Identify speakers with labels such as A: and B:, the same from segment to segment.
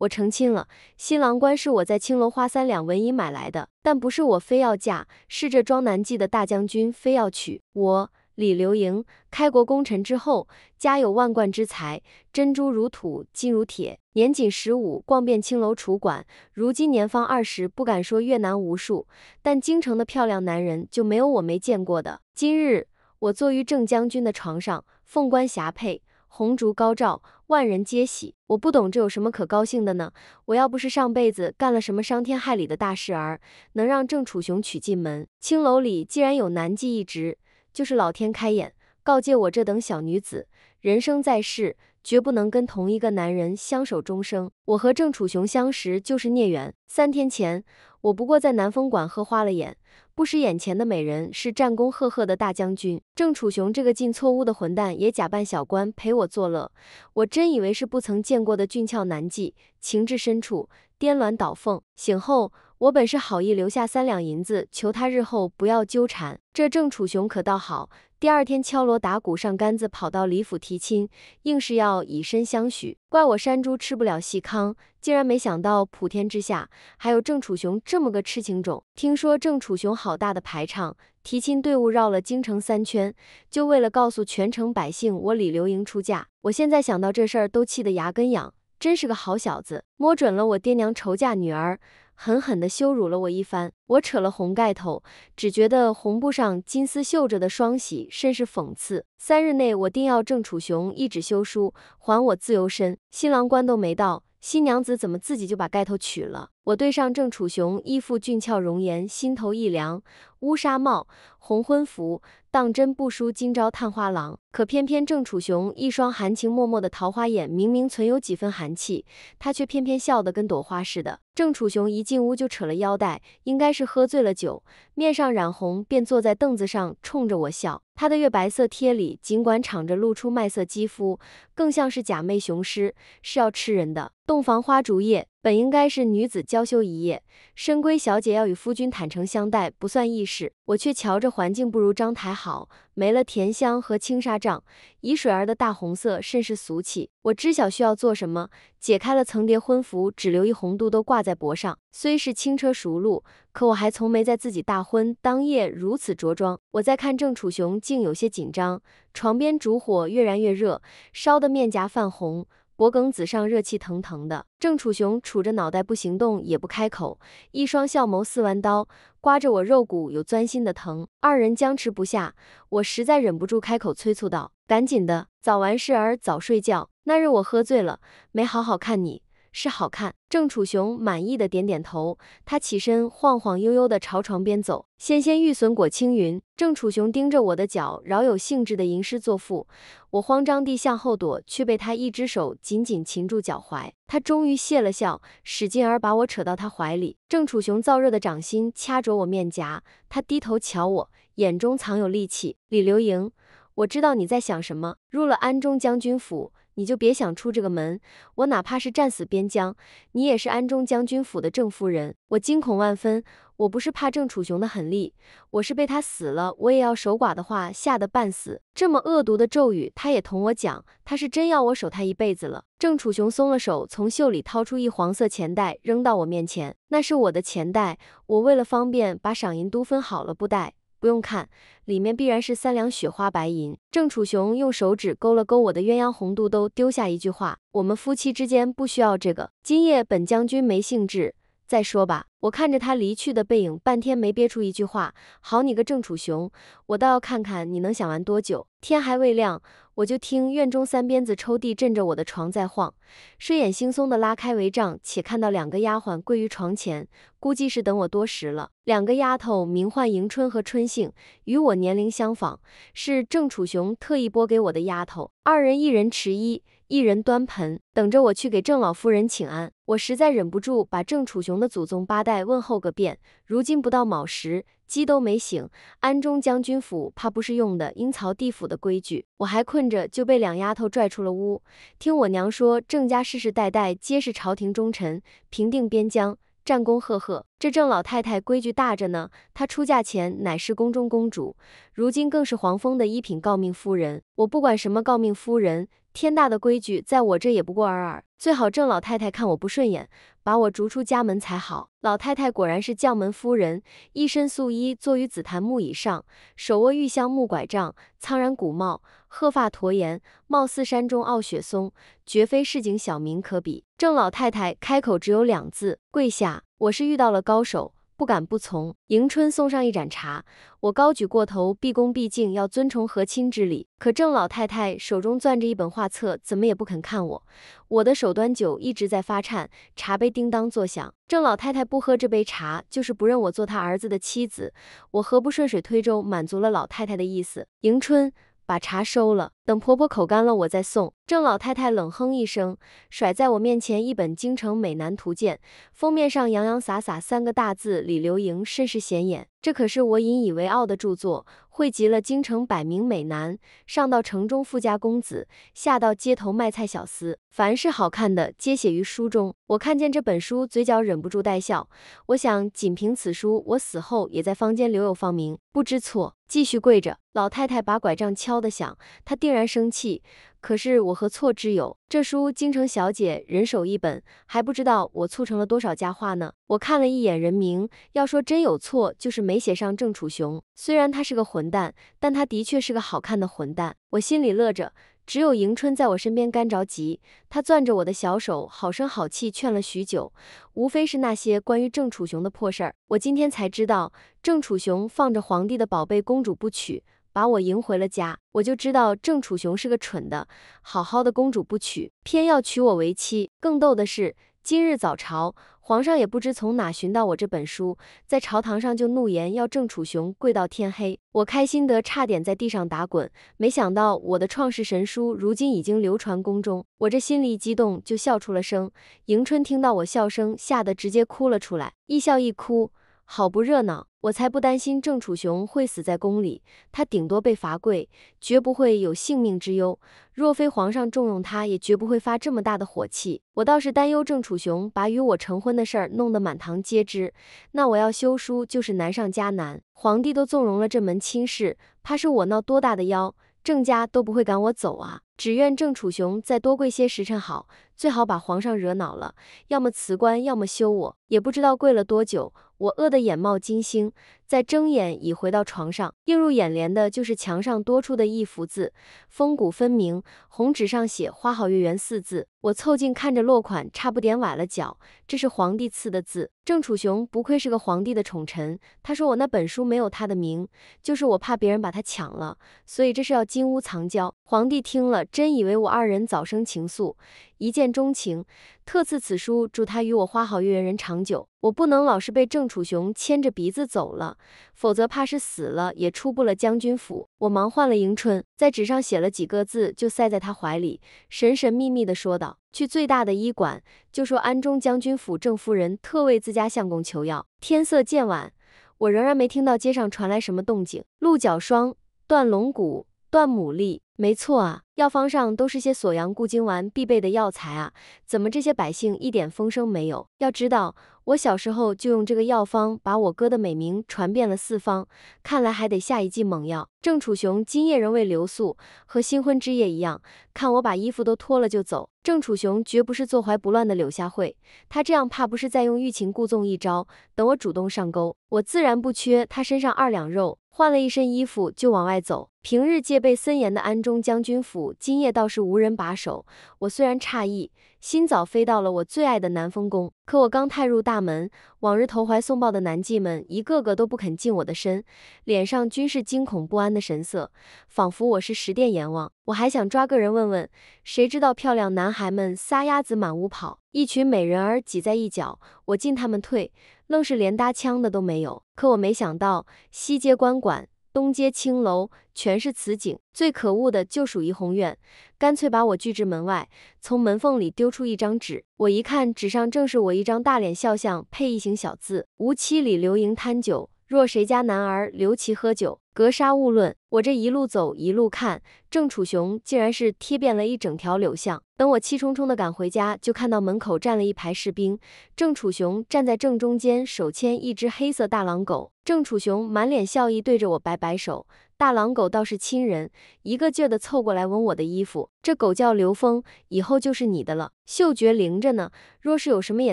A: 我成亲了，新郎官是我在青楼花三两纹银买来的，但不是我非要嫁，是这庄南记的大将军非要娶我。李流盈，开国功臣之后，家有万贯之财，珍珠如土，金如铁。年仅十五，逛遍青楼楚馆，如今年方二十，不敢说越南无数，但京城的漂亮男人就没有我没见过的。今日我坐于郑将军的床上，凤冠霞帔，红烛高照。万人皆喜，我不懂这有什么可高兴的呢？我要不是上辈子干了什么伤天害理的大事儿，能让郑楚雄娶进门？青楼里既然有男妓一职，就是老天开眼，告诫我这等小女子，人生在世，绝不能跟同一个男人相守终生。我和郑楚雄相识就是孽缘。三天前。我不过在南风馆喝花了眼，不识眼前的美人是战功赫赫的大将军郑楚雄，这个进错屋的混蛋也假扮小官陪我作乐，我真以为是不曾见过的俊俏男妓，情至深处颠鸾倒凤。醒后。我本是好意，留下三两银子，求他日后不要纠缠。这郑楚雄可倒好，第二天敲锣打鼓上杆子，跑到李府提亲，硬是要以身相许。怪我山猪吃不了细糠，竟然没想到普天之下还有郑楚雄这么个痴情种。听说郑楚雄好大的排场，提亲队伍绕了京城三圈，就为了告诉全城百姓我李流莹出嫁。我现在想到这事儿都气得牙根痒，真是个好小子，摸准了我爹娘愁嫁女儿。狠狠的羞辱了我一番，我扯了红盖头，只觉得红布上金丝绣着的双喜甚是讽刺。三日内，我定要郑楚雄一纸休书，还我自由身。新郎官都没到，新娘子怎么自己就把盖头取了？我对上郑楚雄一副俊俏容颜，心头一凉。乌纱帽，红婚服。当真不输今朝探花郎，可偏偏郑楚雄一双含情脉脉的桃花眼，明明存有几分寒气，他却偏偏笑得跟朵花似的。郑楚雄一进屋就扯了腰带，应该是喝醉了酒，面上染红，便坐在凳子上冲着我笑。他的月白色贴里，尽管敞着露出麦色肌肤，更像是假寐雄狮，是要吃人的。洞房花烛夜。本应该是女子娇羞一夜，深闺小姐要与夫君坦诚相待，不算易事。我却瞧着环境不如张台好，没了甜香和青纱帐，以水儿的大红色甚是俗气。我知晓需要做什么，解开了层叠婚服，只留一红肚兜挂在脖上。虽是轻车熟路，可我还从没在自己大婚当夜如此着装。我在看郑楚雄，竟有些紧张。床边烛火越燃越热，烧得面颊泛红。脖梗子上热气腾腾的，郑楚雄杵着脑袋不行动也不开口，一双笑眸似弯刀刮着我肉骨，有钻心的疼。二人僵持不下，我实在忍不住开口催促道：“赶紧的，早完事儿早睡觉。那日我喝醉了，没好好看你。”是好看。郑楚雄满意的点点头，他起身晃晃悠悠地朝床边走，纤纤玉笋裹青云。郑楚雄盯着我的脚，饶有兴致地吟诗作赋。我慌张地向后躲，却被他一只手紧紧擒住脚踝。他终于卸了笑，使劲儿把我扯到他怀里。郑楚雄燥热的掌心掐着我面颊，他低头瞧我，眼中藏有力气。李流莹，我知道你在想什么。入了安中将军府。你就别想出这个门！我哪怕是战死边疆，你也是安中将军府的正夫人。我惊恐万分，我不是怕郑楚雄的狠戾，我是被他死了我也要守寡的话吓得半死。这么恶毒的咒语，他也同我讲，他是真要我守他一辈子了。郑楚雄松了手，从袖里掏出一黄色钱袋，扔到我面前。那是我的钱袋，我为了方便，把赏银都分好了布袋，不用看。里面必然是三两雪花白银。郑楚雄用手指勾了勾我的鸳鸯红肚兜，丢下一句话：“我们夫妻之间不需要这个。今夜本将军没兴致。”再说吧。我看着他离去的背影，半天没憋出一句话。好你个郑楚雄，我倒要看看你能想玩多久。天还未亮，我就听院中三鞭子抽地震着我的床在晃，睡眼惺忪的拉开帷帐，且看到两个丫鬟跪于床前，估计是等我多时了。两个丫头名唤迎春和春杏，与我年龄相仿，是郑楚雄特意拨给我的丫头。二人一人持衣。一人端盆，等着我去给郑老夫人请安。我实在忍不住，把郑楚雄的祖宗八代问候个遍。如今不到卯时，鸡都没醒，安中将军府怕不是用的阴曹地府的规矩。我还困着，就被两丫头拽出了屋。听我娘说，郑家世世代代皆是朝廷忠臣，平定边疆，战功赫赫。这郑老太太规矩大着呢，她出嫁前乃是宫中公主，如今更是皇封的一品诰命夫人。我不管什么诰命夫人，天大的规矩在我这也不过尔尔。最好郑老太太看我不顺眼，把我逐出家门才好。老太太果然是将门夫人，一身素衣，坐于紫檀木椅上，手握玉香木拐杖，苍然古貌，鹤发驼颜，貌似山中傲雪松，绝非市井小民可比。郑老太太开口只有两字：跪下。我是遇到了高手，不敢不从。迎春送上一盏茶，我高举过头，毕恭毕敬，要遵从和亲之礼。可郑老太太手中攥着一本画册，怎么也不肯看我。我的手端酒一直在发颤，茶杯叮当作响。郑老太太不喝这杯茶，就是不认我做她儿子的妻子。我何不顺水推舟，满足了老太太的意思？迎春把茶收了，等婆婆口干了，我再送。郑老太太冷哼一声，甩在我面前一本《京城美男图鉴》，封面上洋洋洒洒三个大字“李流莹”，甚是显眼。这可是我引以为傲的著作，汇集了京城百名美男，上到城中富家公子，下到街头卖菜小厮，凡是好看的皆写于书中。我看见这本书，嘴角忍不住带笑。我想，仅凭此书，我死后也在坊间留有芳名，不知错。继续跪着。老太太把拐杖敲得响，她定然生气。可是我和错之友这书，京城小姐人手一本，还不知道我促成了多少佳话呢。我看了一眼人名，要说真有错，就是没写上郑楚雄。虽然他是个混蛋，但他的确是个好看的混蛋。我心里乐着，只有迎春在我身边干着急。他攥着我的小手，好声好气劝了许久，无非是那些关于郑楚雄的破事儿。我今天才知道，郑楚雄放着皇帝的宝贝公主不娶。把我迎回了家，我就知道郑楚雄是个蠢的，好好的公主不娶，偏要娶我为妻。更逗的是，今日早朝，皇上也不知从哪寻到我这本书，在朝堂上就怒言要郑楚雄跪到天黑。我开心得差点在地上打滚。没想到我的创世神书如今已经流传宫中，我这心里一激动就笑出了声。迎春听到我笑声，吓得直接哭了出来，一笑一哭，好不热闹。我才不担心郑楚雄会死在宫里，他顶多被罚跪，绝不会有性命之忧。若非皇上重用他，也绝不会发这么大的火气。我倒是担忧郑楚雄把与我成婚的事儿弄得满堂皆知，那我要休书就是难上加难。皇帝都纵容了这门亲事，怕是我闹多大的妖，郑家都不会赶我走啊。只愿郑楚雄再多跪些时辰好，最好把皇上惹恼了，要么辞官，要么休我。也不知道跪了多久。我饿得眼冒金星，再睁眼已回到床上，映入眼帘的就是墙上多出的一幅字，风骨分明，红纸上写“花好月圆”四字。我凑近看着落款，差不点崴了脚。这是皇帝赐的字。郑楚雄不愧是个皇帝的宠臣，他说我那本书没有他的名，就是我怕别人把他抢了，所以这是要金屋藏娇。皇帝听了，真以为我二人早生情愫。一见钟情，特赐此书，祝他与我花好月圆人长久。我不能老是被郑楚雄牵着鼻子走了，否则怕是死了也出不了将军府。我忙换了迎春，在纸上写了几个字，就塞在他怀里，神神秘秘地说道：“去最大的医馆，就说安中将军府郑夫人特为自家相公求药。”天色渐晚，我仍然没听到街上传来什么动静。鹿角霜，断龙骨。段牡蛎，没错啊，药方上都是些锁阳固精丸必备的药材啊，怎么这些百姓一点风声没有？要知道，我小时候就用这个药方把我哥的美名传遍了四方，看来还得下一剂猛药。郑楚雄今夜仍未留宿，和新婚之夜一样，看我把衣服都脱了就走。郑楚雄绝不是坐怀不乱的柳下惠，他这样怕不是在用欲擒故纵一招，等我主动上钩，我自然不缺他身上二两肉。换了一身衣服就往外走。平日戒备森严的安中将军府，今夜倒是无人把守。我虽然诧异，心早飞到了我最爱的南风宫，可我刚踏入大门，往日投怀送抱的男妓们一个个都不肯近我的身，脸上均是惊恐不安的神色，仿佛我是十殿阎王。我还想抓个人问问，谁知道漂亮男孩们撒丫子满屋跑，一群美人儿挤在一角，我进他们退，愣是连搭腔的都没有。可我没想到西街官馆。东街青楼全是此景，最可恶的就属怡红院，干脆把我拒之门外，从门缝里丢出一张纸。我一看，纸上正是我一张大脸肖像，配一行小字：无妻里流萤贪酒，若谁家男儿留其喝酒，格杀勿论。我这一路走一路看，郑楚雄竟然是贴遍了一整条柳巷。等我气冲冲的赶回家，就看到门口站了一排士兵，郑楚雄站在正中间，手牵一只黑色大狼狗。郑楚雄满脸笑意，对着我摆摆手。大狼狗倒是亲人，一个劲的凑过来闻我的衣服。这狗叫刘峰，以后就是你的了。嗅觉灵着呢，若是有什么野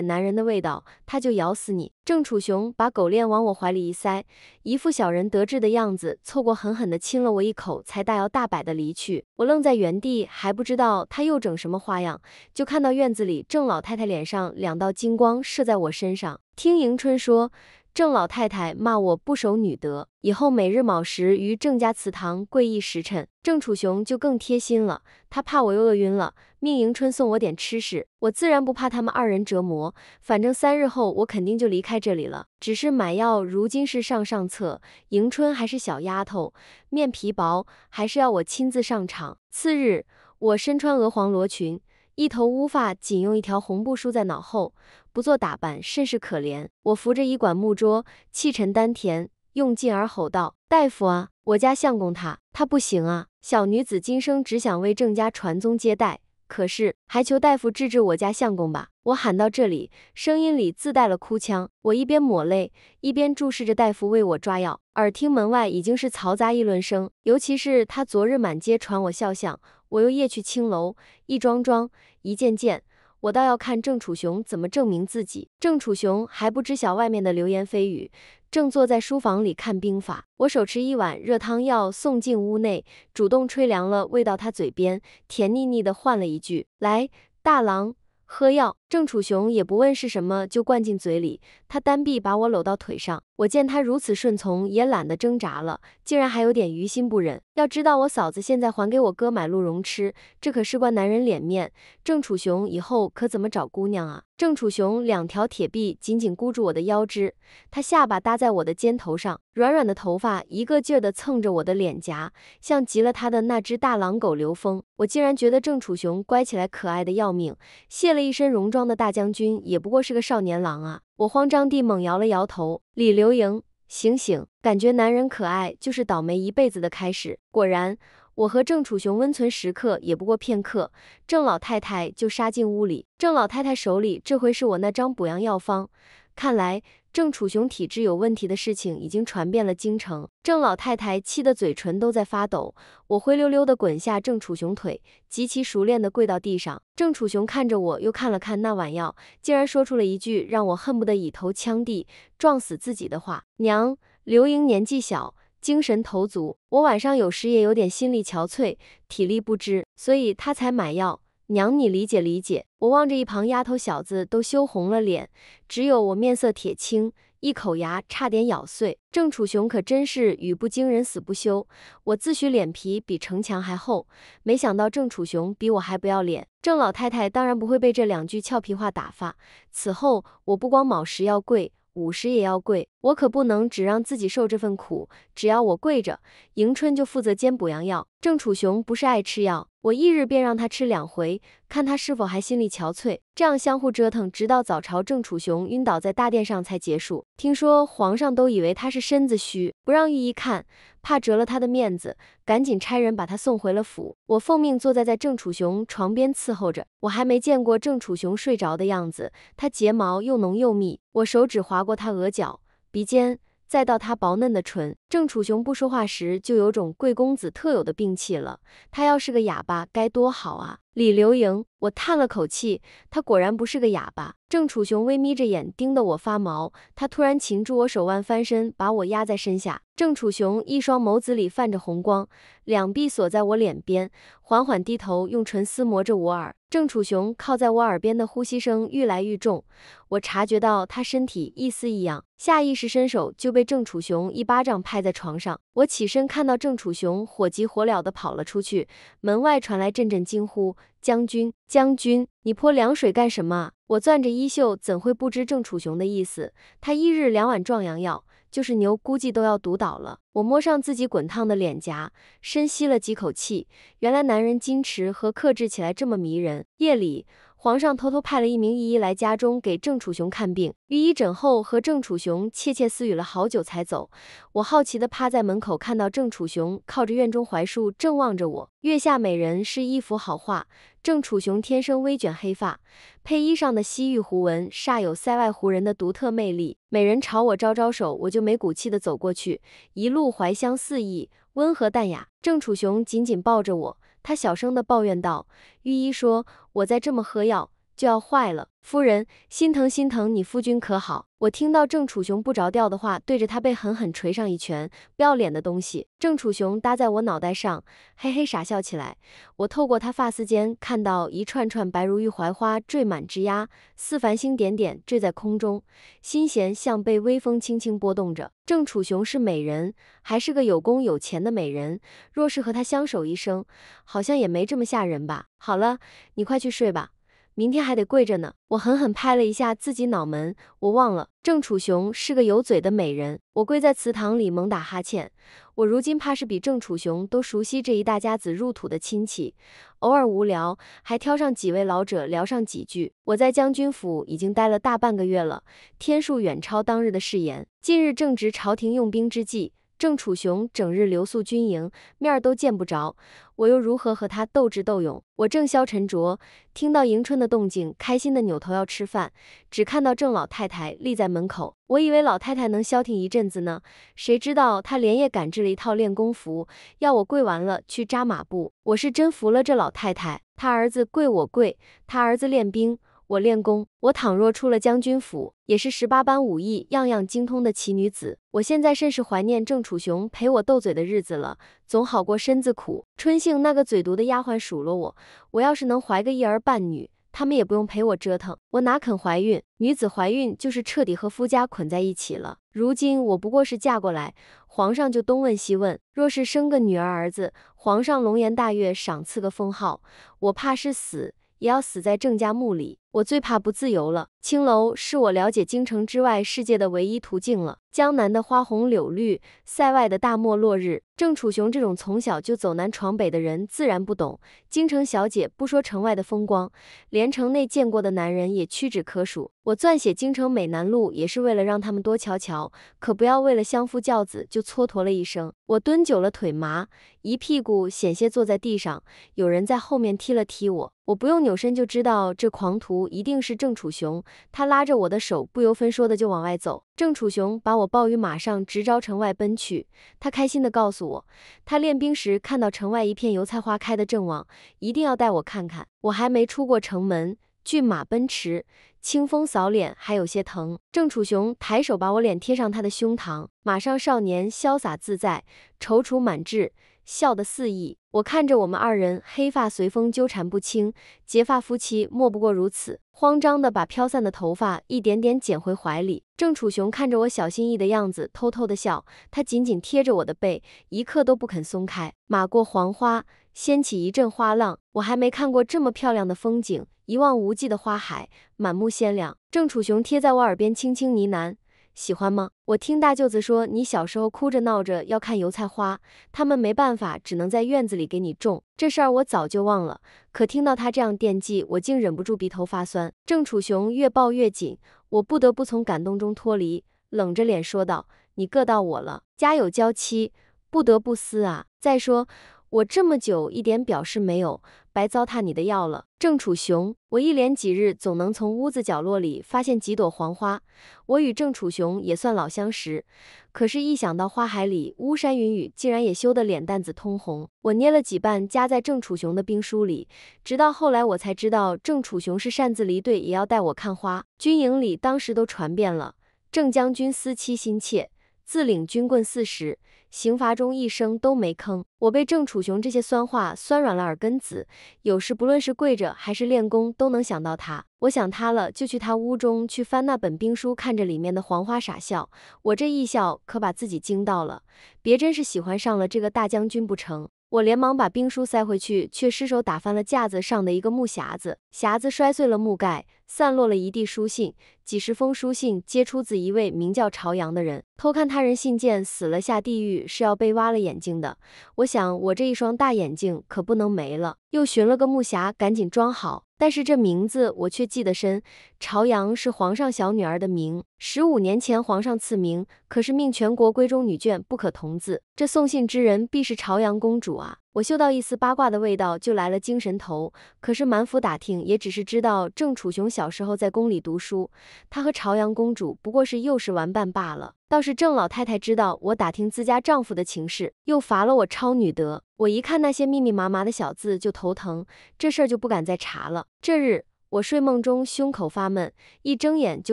A: 男人的味道，它就咬死你。郑楚雄把狗链往我怀里一塞，一副小人得志的样子，凑过狠狠的亲。亲了我一口，才大摇大摆的离去。我愣在原地，还不知道他又整什么花样，就看到院子里郑老太太脸上两道金光射在我身上。听迎春说。郑老太太骂我不守女德，以后每日卯时于郑家祠堂跪一时辰。郑楚雄就更贴心了，他怕我又饿晕了，命迎春送我点吃食。我自然不怕他们二人折磨，反正三日后我肯定就离开这里了。只是买药如今是上上策，迎春还是小丫头，面皮薄，还是要我亲自上场。次日，我身穿鹅黄罗裙。一头乌发，仅用一条红布梳在脑后，不做打扮，甚是可怜。我扶着一管木桌，气沉丹田，用劲儿吼道：“大夫啊，我家相公他他不行啊！小女子今生只想为郑家传宗接代，可是还求大夫治治我家相公吧！”我喊到这里，声音里自带了哭腔。我一边抹泪，一边注视着大夫为我抓药，耳听门外已经是嘈杂议论声，尤其是他昨日满街传我肖像。我又夜去青楼，一桩桩，一件件，我倒要看郑楚雄怎么证明自己。郑楚雄还不知晓外面的流言蜚语，正坐在书房里看兵法。我手持一碗热汤药送进屋内，主动吹凉了，喂到他嘴边，甜腻腻的，换了一句：“来，大郎，喝药。”郑楚雄也不问是什么，就灌进嘴里。他单臂把我搂到腿上，我见他如此顺从，也懒得挣扎了，竟然还有点于心不忍。要知道，我嫂子现在还给我哥买鹿茸吃，这可是关男人脸面。郑楚雄以后可怎么找姑娘啊？郑楚雄两条铁臂紧紧箍住我的腰肢，他下巴搭在我的肩头上，软软的头发一个劲儿地蹭着我的脸颊，像极了他的那只大狼狗刘峰。我竟然觉得郑楚雄乖起来可爱的要命，卸了一身戎装。的大将军也不过是个少年郎啊！我慌张地猛摇了摇头。李流盈，醒醒！感觉男人可爱就是倒霉一辈子的开始。果然，我和郑楚雄温存时刻也不过片刻，郑老太太就杀进屋里。郑老太太手里这回是我那张补阳药方，看来。郑楚雄体质有问题的事情已经传遍了京城，郑老太太气得嘴唇都在发抖。我灰溜溜地滚下郑楚雄腿，极其熟练地跪到地上。郑楚雄看着我，又看了看那碗药，竟然说出了一句让我恨不得以头枪地撞死自己的话：“娘，刘英年纪小，精神头足，我晚上有时也有点心力憔悴，体力不支，所以她才买药。”娘，你理解理解。我望着一旁丫头小子都羞红了脸，只有我面色铁青，一口牙差点咬碎。郑楚雄可真是语不惊人死不休。我自诩脸皮比城墙还厚，没想到郑楚雄比我还不要脸。郑老太太当然不会被这两句俏皮话打发。此后，我不光卯时要跪，午时也要跪。我可不能只让自己受这份苦，只要我跪着，迎春就负责煎补阳药。郑楚雄不是爱吃药，我一日便让他吃两回，看他是否还心力憔悴。这样相互折腾，直到早朝，郑楚雄晕倒在大殿上才结束。听说皇上都以为他是身子虚，不让御医看，怕折了他的面子，赶紧差人把他送回了府。我奉命坐在在郑楚雄床边伺候着，我还没见过郑楚雄睡着的样子，他睫毛又浓又密，我手指划过他额角。鼻尖，再到他薄嫩的唇。郑楚雄不说话时，就有种贵公子特有的病气了。他要是个哑巴，该多好啊！李流莹，我叹了口气，他果然不是个哑巴。郑楚雄微眯着眼，盯得我发毛。他突然擒住我手腕，翻身把我压在身下。郑楚雄一双眸子里泛着红光，两臂锁在我脸边，缓缓低头，用唇厮磨着我耳。郑楚雄靠在我耳边的呼吸声愈来愈重，我察觉到他身体一丝异样，下意识伸手就被郑楚雄一巴掌拍在床上。我起身看到郑楚雄火急火燎地跑了出去，门外传来阵阵惊呼。将军，将军，你泼凉水干什么？我攥着衣袖，怎会不知郑楚雄的意思？他一日两碗壮阳药，就是牛估计都要毒倒了。我摸上自己滚烫的脸颊，深吸了几口气。原来男人矜持和克制起来这么迷人。夜里。皇上偷偷派了一名御医来家中给郑楚雄看病，御医诊后和郑楚雄窃窃私语了好久才走。我好奇的趴在门口，看到郑楚雄靠着院中槐树，正望着我。月下美人是一幅好画，郑楚雄天生微卷黑发，配衣上的西域胡纹，煞有塞外胡人的独特魅力。美人朝我招招手，我就没骨气的走过去，一路怀香四溢，温和淡雅。郑楚雄紧紧抱着我。他小声的抱怨道：“御医说，我再这么喝药。”就要坏了，夫人心疼心疼你夫君可好？我听到郑楚雄不着调的话，对着他背狠狠捶上一拳，不要脸的东西！郑楚雄搭在我脑袋上，嘿嘿傻笑起来。我透过他发丝间看到一串串白如玉槐花坠满枝丫，似繁星点点坠在空中，心弦像被微风轻轻拨动着。郑楚雄是美人，还是个有功有钱的美人。若是和他相守一生，好像也没这么吓人吧？好了，你快去睡吧。明天还得跪着呢，我狠狠拍了一下自己脑门，我忘了郑楚雄是个有嘴的美人。我跪在祠堂里猛打哈欠，我如今怕是比郑楚雄都熟悉这一大家子入土的亲戚，偶尔无聊还挑上几位老者聊上几句。我在将军府已经待了大半个月了，天数远超当日的誓言。近日正值朝廷用兵之际。郑楚雄整日留宿军营，面儿都见不着，我又如何和他斗智斗勇？我正消沉着，听到迎春的动静，开心的扭头要吃饭，只看到郑老太太立在门口。我以为老太太能消停一阵子呢，谁知道她连夜赶制了一套练功服，要我跪完了去扎马步。我是真服了这老太太，她儿子跪我跪，她儿子练兵。我练功，我倘若出了将军府，也是十八般武艺，样样精通的奇女子。我现在甚是怀念郑楚雄陪我斗嘴的日子了，总好过身子苦。春杏那个嘴毒的丫鬟数落我，我要是能怀个一儿半女，他们也不用陪我折腾。我哪肯怀孕？女子怀孕就是彻底和夫家捆在一起了。如今我不过是嫁过来，皇上就东问西问，若是生个女儿儿子，皇上龙颜大悦，赏赐个封号，我怕是死也要死在郑家墓里。我最怕不自由了。青楼是我了解京城之外世界的唯一途径了。江南的花红柳绿，塞外的大漠落日。郑楚雄这种从小就走南闯北的人，自然不懂。京城小姐不说城外的风光，连城内见过的男人也屈指可数。我撰写京城美男录，也是为了让他们多瞧瞧，可不要为了相夫教子就蹉跎了一生。我蹲久了腿麻，一屁股险些坐在地上。有人在后面踢了踢我，我不用扭身就知道这狂徒。一定是郑楚雄，他拉着我的手，不由分说的就往外走。郑楚雄把我抱于马上，直朝城外奔去。他开心的告诉我，他练兵时看到城外一片油菜花开的正旺，一定要带我看看。我还没出过城门，骏马奔驰，清风扫脸，还有些疼。郑楚雄抬手把我脸贴上他的胸膛，马上少年潇洒自在，踌躇满志。笑得肆意，我看着我们二人黑发随风纠缠不清，结发夫妻莫不过如此。慌张地把飘散的头发一点点捡回怀里。郑楚雄看着我小心翼翼的样子，偷偷地笑。他紧紧贴着我的背，一刻都不肯松开。马过黄花，掀起一阵花浪。我还没看过这么漂亮的风景，一望无际的花海，满目鲜亮。郑楚雄贴在我耳边轻轻呢喃。喜欢吗？我听大舅子说，你小时候哭着闹着要看油菜花，他们没办法，只能在院子里给你种。这事儿我早就忘了，可听到他这样惦记，我竟忍不住鼻头发酸。郑楚雄越抱越紧，我不得不从感动中脱离，冷着脸说道：“你硌到我了，家有娇妻，不得不思啊。再说我这么久一点表示没有。”白糟蹋你的药了，郑楚雄。我一连几日总能从屋子角落里发现几朵黄花。我与郑楚雄也算老相识，可是，一想到花海里巫山云雨，竟然也羞得脸蛋子通红。我捏了几瓣夹在郑楚雄的兵书里，直到后来我才知道，郑楚雄是擅自离队也要带我看花。军营里当时都传遍了，郑将军思妻心切，自领军棍四十。刑罚中一声都没吭，我被郑楚雄这些酸话酸软了耳根子。有时不论是跪着还是练功，都能想到他。我想他了，就去他屋中去翻那本兵书，看着里面的黄花傻笑。我这一笑可把自己惊到了，别真是喜欢上了这个大将军不成？我连忙把兵书塞回去，却失手打翻了架子上的一个木匣子，匣子摔碎了木盖。散落了一地书信，几十封书信皆出自一位名叫朝阳的人。偷看他人信件死了下地狱是要被挖了眼睛的。我想我这一双大眼睛可不能没了。又寻了个木匣，赶紧装好。但是这名字我却记得深，朝阳是皇上小女儿的名。十五年前皇上赐名，可是命全国闺中女眷不可同字。这送信之人必是朝阳公主啊。我嗅到一丝八卦的味道，就来了精神头。可是满府打听，也只是知道郑楚雄小时候在宫里读书，他和朝阳公主不过是幼时玩伴罢了。倒是郑老太太知道我打听自家丈夫的情事，又罚了我抄女德。我一看那些密密麻麻的小字就头疼，这事儿就不敢再查了。这日。我睡梦中胸口发闷，一睁眼就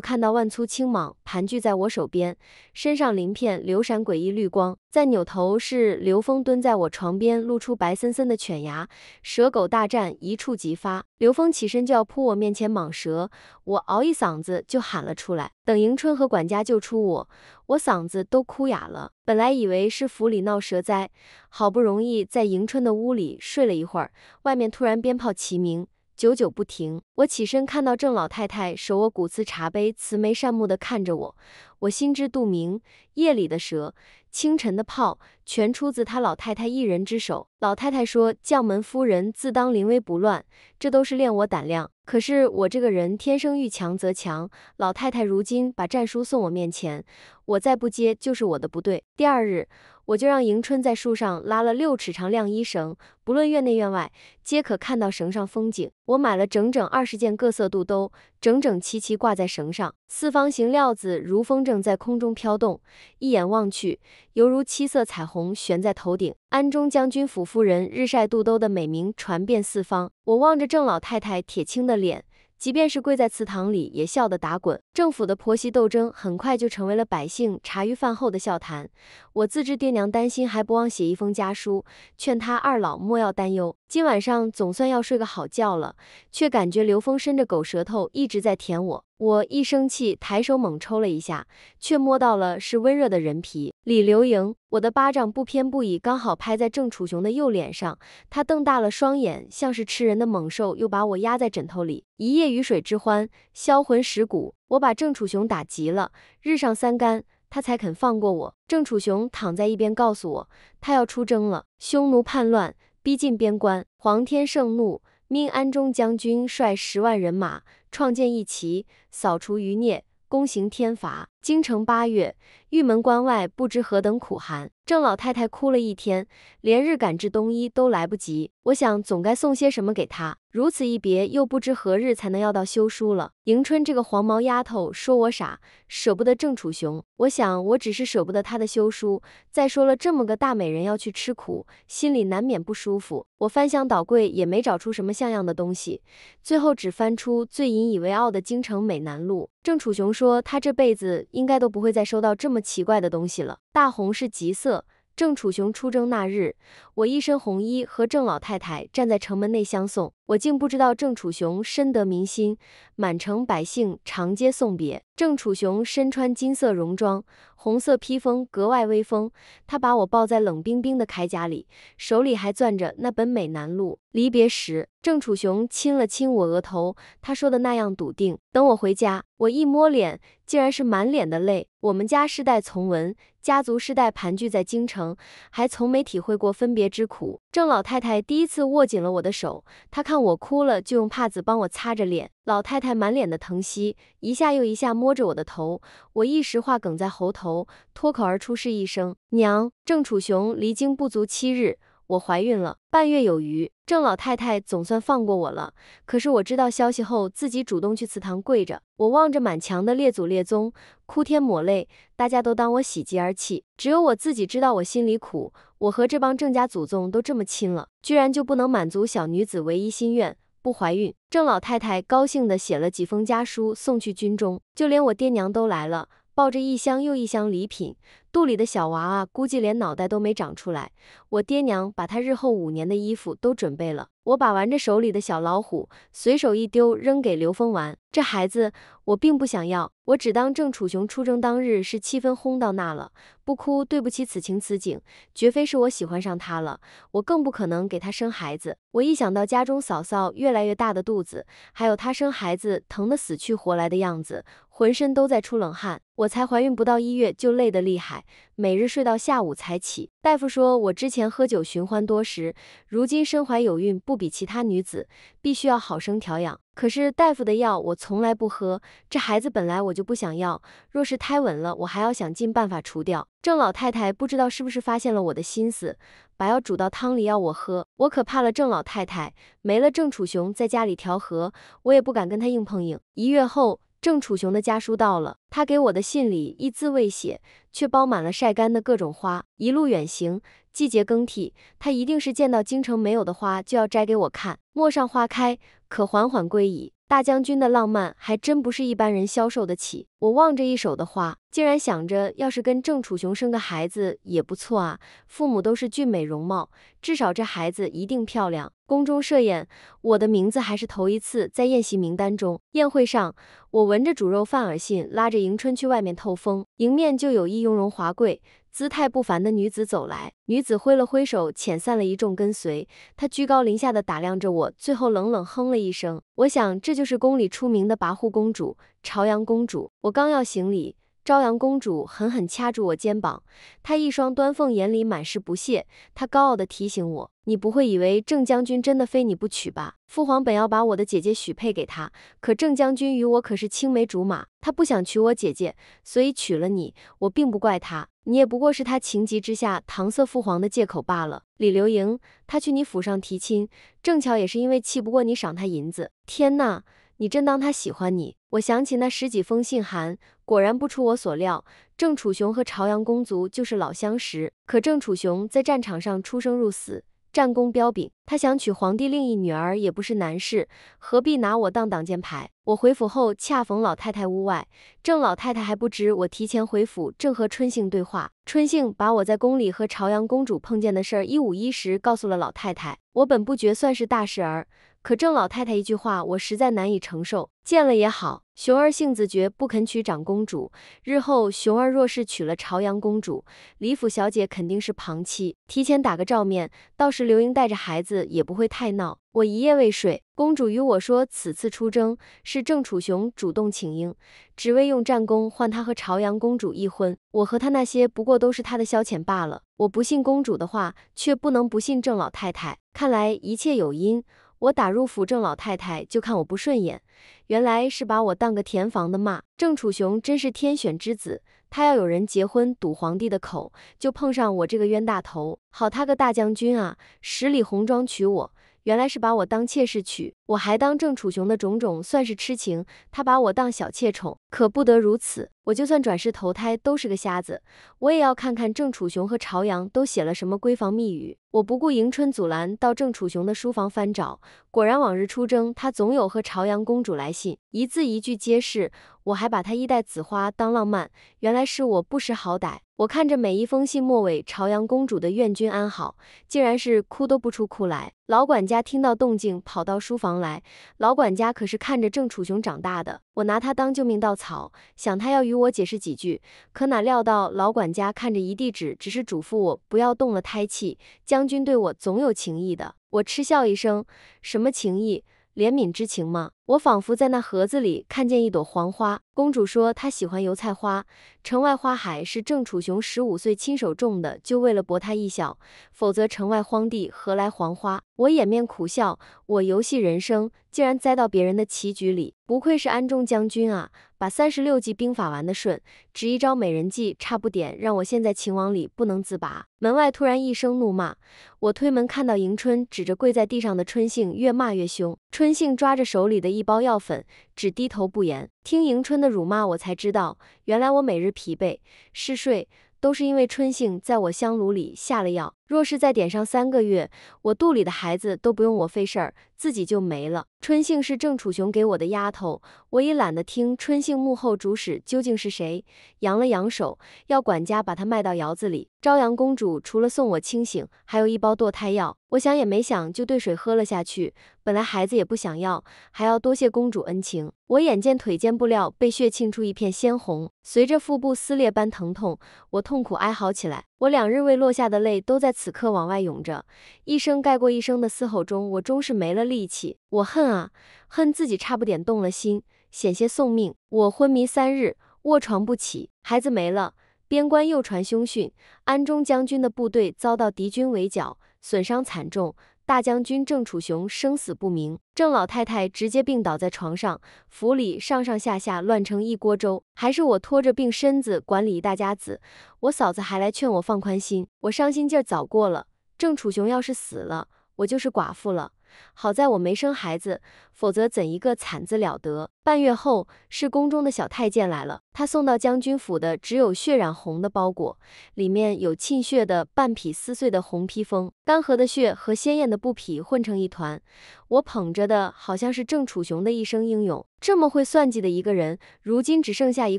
A: 看到万粗青蟒盘踞在我手边，身上鳞片流闪诡异绿光。再扭头是刘峰蹲在我床边，露出白森森的犬牙，蛇狗大战一触即发。刘峰起身就要扑我面前蟒蛇，我嗷一嗓子就喊了出来。等迎春和管家救出我，我嗓子都哭哑了。本来以为是府里闹蛇灾，好不容易在迎春的屋里睡了一会儿，外面突然鞭炮齐鸣。久久不停，我起身看到郑老太太手握骨瓷茶杯，慈眉善目的看着我。我心知肚明，夜里的蛇，清晨的炮，全出自她老太太一人之手。老太太说：“将门夫人自当临危不乱，这都是练我胆量。”可是我这个人天生遇强则强，老太太如今把战书送我面前，我再不接就是我的不对。第二日。我就让迎春在树上拉了六尺长晾衣绳，不论院内院外，皆可看到绳上风景。我买了整整二十件各色肚兜，整整齐齐挂在绳上，四方形料子如风筝在空中飘动，一眼望去，犹如七色彩虹悬在头顶。安中将军府夫人日晒肚兜的美名传遍四方。我望着郑老太太铁青的脸。即便是跪在祠堂里，也笑得打滚。政府的婆媳斗争很快就成为了百姓茶余饭后的笑谈。我自知爹娘担心，还不忘写一封家书，劝他二老莫要担忧。今晚上总算要睡个好觉了，却感觉刘峰伸着狗舌头一直在舔我。我一生气，抬手猛抽了一下，却摸到了是温热的人皮。李流莹，我的巴掌不偏不倚，刚好拍在郑楚雄的右脸上。他瞪大了双眼，像是吃人的猛兽，又把我压在枕头里。一夜雨水之欢，销魂蚀骨，我把郑楚雄打急了。日上三竿，他才肯放过我。郑楚雄躺在一边，告诉我他要出征了。匈奴叛乱，逼近边关，皇天圣怒。命安中将军率十万人马，创建义旗，扫除余孽，公行天罚。京城八月，玉门关外不知何等苦寒。郑老太太哭了一天，连日赶制冬衣都来不及。我想总该送些什么给她。如此一别，又不知何日才能要到休书了。迎春这个黄毛丫头说我傻，舍不得郑楚雄。我想我只是舍不得他的休书。再说了，这么个大美人要去吃苦，心里难免不舒服。我翻箱倒柜也没找出什么像样的东西，最后只翻出最引以为傲的《京城美男录》。郑楚雄说他这辈子。应该都不会再收到这么奇怪的东西了。大红是吉色。郑楚雄出征那日，我一身红衣和郑老太太站在城门内相送。我竟不知道郑楚雄深得民心，满城百姓长街送别。郑楚雄身穿金色戎装，红色披风格外威风。他把我抱在冷冰冰的铠甲里，手里还攥着那本《美男录》。离别时，郑楚雄亲了亲我额头，他说的那样笃定。等我回家，我一摸脸。竟然是满脸的泪。我们家世代从文，家族世代盘踞在京城，还从没体会过分别之苦。郑老太太第一次握紧了我的手，她看我哭了，就用帕子帮我擦着脸。老太太满脸的疼惜，一下又一下摸着我的头。我一时话梗在喉头，脱口而出是一声“娘”。郑楚雄离京不足七日。我怀孕了半月有余，郑老太太总算放过我了。可是我知道消息后，自己主动去祠堂跪着。我望着满墙的列祖列宗，哭天抹泪，大家都当我喜极而泣，只有我自己知道我心里苦。我和这帮郑家祖宗都这么亲了，居然就不能满足小女子唯一心愿，不怀孕。郑老太太高兴地写了几封家书送去军中，就连我爹娘都来了。抱着一箱又一箱礼品，肚里的小娃娃估计连脑袋都没长出来。我爹娘把他日后五年的衣服都准备了。我把玩着手里的小老虎，随手一丢，扔给刘峰玩。这孩子，我并不想要。我只当郑楚雄出征当日是气氛轰到那了，不哭。对不起，此情此景，绝非是我喜欢上他了，我更不可能给他生孩子。我一想到家中嫂嫂越来越大的肚子，还有她生孩子疼得死去活来的样子，浑身都在出冷汗。我才怀孕不到一月，就累得厉害，每日睡到下午才起。大夫说我之前喝酒寻欢多时，如今身怀有孕，不比其他女子，必须要好生调养。可是大夫的药我从来不喝，这孩子本来我就不想要，若是胎稳了，我还要想尽办法除掉。郑老太太不知道是不是发现了我的心思，把药煮到汤里要我喝，我可怕了。郑老太太没了郑楚雄在家里调和，我也不敢跟他硬碰硬。一月后。郑楚雄的家书到了，他给我的信里一字未写，却包满了晒干的各种花。一路远行，季节更替，他一定是见到京城没有的花，就要摘给我看。陌上花开，可缓缓归矣。大将军的浪漫还真不是一般人消受得起。我望着一手的花，竟然想着，要是跟郑楚雄生个孩子也不错啊。父母都是俊美容貌，至少这孩子一定漂亮。宫中设宴，我的名字还是头一次在宴席名单中。宴会上，我闻着煮肉饭而信，拉着迎春去外面透风，迎面就有一雍容华贵。姿态不凡的女子走来，女子挥了挥手，遣散了一众跟随。她居高临下的打量着我，最后冷冷哼了一声。我想，这就是宫里出名的跋扈公主，朝阳公主。我刚要行礼。朝阳公主狠狠掐住我肩膀，她一双端凤眼里满是不屑。她高傲地提醒我：“你不会以为郑将军真的非你不娶吧？父皇本要把我的姐姐许配给他，可郑将军与我可是青梅竹马，他不想娶我姐姐，所以娶了你，我并不怪他。你也不过是他情急之下搪塞父皇的借口罢了。”李流莹，他去你府上提亲，正巧也是因为气不过你赏他银子。天哪！你真当他喜欢你？我想起那十几封信函，果然不出我所料，郑楚雄和朝阳公族就是老相识。可郑楚雄在战场上出生入死，战功彪炳，他想娶皇帝另一女儿也不是难事，何必拿我当挡箭牌？我回府后恰逢老太太屋外，郑老太太还不知我提前回府，正和春杏对话。春杏把我在宫里和朝阳公主碰见的事儿一五一十告诉了老太太。我本不觉算是大事儿。可郑老太太一句话，我实在难以承受。见了也好。熊儿性子倔，不肯娶长公主。日后熊儿若是娶了朝阳公主，李府小姐肯定是旁妻。提前打个照面，到时刘英带着孩子也不会太闹。我一夜未睡。公主与我说，此次出征是郑楚雄主动请缨，只为用战功换他和朝阳公主一婚。我和他那些不过都是他的消遣罢了。我不信公主的话，却不能不信郑老太太。看来一切有因。我打入府郑老太太就看我不顺眼，原来是把我当个填房的骂。郑楚雄真是天选之子，他要有人结婚堵皇帝的口，就碰上我这个冤大头。好他个大将军啊！十里红妆娶我。原来是把我当妾侍娶，我还当郑楚雄的种种算是痴情。他把我当小妾宠，可不得如此。我就算转世投胎都是个瞎子，我也要看看郑楚雄和朝阳都写了什么闺房密语。我不顾迎春阻拦，到郑楚雄的书房翻找，果然往日出征，他总有和朝阳公主来信，一字一句皆是。我还把他衣带紫花当浪漫，原来是我不识好歹。我看着每一封信末尾，朝阳公主的愿君安好，竟然是哭都不出哭来。老管家听到动静，跑到书房来。老管家可是看着郑楚雄长大的，我拿他当救命稻草，想他要与我解释几句，可哪料到老管家看着一地纸，只是嘱咐我不要动了胎气。将军对我总有情意的，我嗤笑一声，什么情意？怜悯之情吗？我仿佛在那盒子里看见一朵黄花。公主说她喜欢油菜花。城外花海是郑楚雄十五岁亲手种的，就为了博她一笑，否则城外荒地何来黄花？我掩面苦笑，我游戏人生竟然栽到别人的棋局里，不愧是安中将军啊，把三十六计兵法玩得顺，只一招美人计，差不点让我陷在情网里不能自拔。门外突然一声怒骂，我推门看到迎春指着跪在地上的春杏，越骂越凶。春杏抓着手里的一包药粉，只低头不言。听迎春的辱骂，我才知道，原来我每日疲惫嗜睡，都是因为春杏在我香炉里下了药。若是再点上三个月，我肚里的孩子都不用我费事儿，自己就没了。春杏是郑楚雄给我的丫头，我也懒得听春杏幕后主使究竟是谁。扬了扬手，要管家把她卖到窑子里。朝阳公主除了送我清醒，还有一包堕胎药，我想也没想就兑水喝了下去。本来孩子也不想要，还要多谢公主恩情。我眼见腿间布料被血沁出一片鲜红，随着腹部撕裂般疼痛，我痛苦哀嚎起来。我两日未落下的泪都在。此刻往外涌着，一声盖过一声的嘶吼中，我终是没了力气。我恨啊，恨自己差不点动了心，险些送命。我昏迷三日，卧床不起，孩子没了，边关又传凶讯，安中将军的部队遭到敌军围剿，损伤惨重。大将军郑楚雄生死不明，郑老太太直接病倒在床上，府里上上下下乱成一锅粥。还是我拖着病身子管理一大家子，我嫂子还来劝我放宽心。我伤心劲早过了。郑楚雄要是死了，我就是寡妇了。好在我没生孩子，否则怎一个惨字了得？半月后，是宫中的小太监来了，他送到将军府的只有血染红的包裹，里面有沁血的半匹撕碎的红披风。干涸的血和鲜艳的布匹混成一团，我捧着的好像是郑楚雄的一生英勇。这么会算计的一个人，如今只剩下一